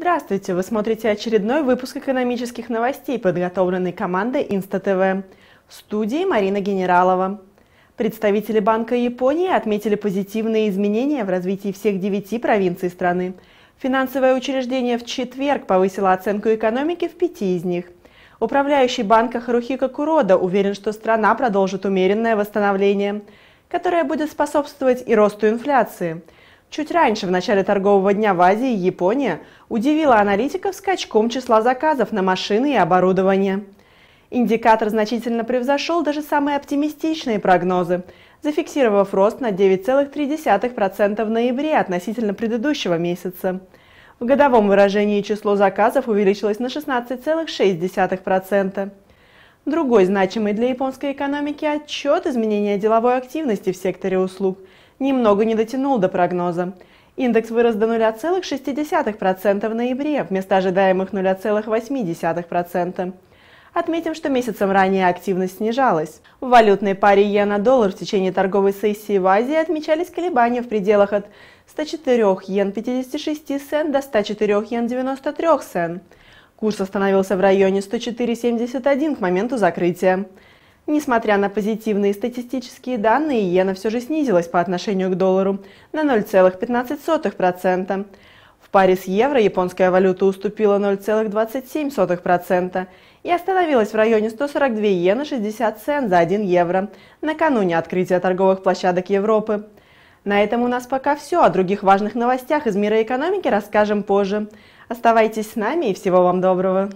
Здравствуйте! Вы смотрите очередной выпуск экономических новостей, подготовленный командой ИнстаТВ. В студии Марина Генералова. Представители Банка Японии отметили позитивные изменения в развитии всех девяти провинций страны. Финансовое учреждение в четверг повысило оценку экономики в пяти из них. Управляющий банка Харухика Курода уверен, что страна продолжит умеренное восстановление, которое будет способствовать и росту инфляции – Чуть раньше, в начале торгового дня в Азии, Япония удивила аналитиков скачком числа заказов на машины и оборудование. Индикатор значительно превзошел даже самые оптимистичные прогнозы, зафиксировав рост на 9,3% в ноябре относительно предыдущего месяца. В годовом выражении число заказов увеличилось на 16,6%. Другой значимый для японской экономики отчет изменения деловой активности в секторе услуг – немного не дотянул до прогноза. Индекс вырос до 0,6% в ноябре вместо ожидаемых 0,8%. Отметим, что месяцем ранее активность снижалась. В валютной паре иена-доллар в течение торговой сессии в Азии отмечались колебания в пределах от 104 йен 56 сен до 104 йен 93 сен. Курс остановился в районе 104,71 к моменту закрытия. Несмотря на позитивные статистические данные, иена все же снизилась по отношению к доллару на 0,15%. В паре с евро японская валюта уступила 0,27% и остановилась в районе 142 иена 60 цент за 1 евро накануне открытия торговых площадок Европы. На этом у нас пока все. О других важных новостях из мира экономики расскажем позже. Оставайтесь с нами и всего вам доброго!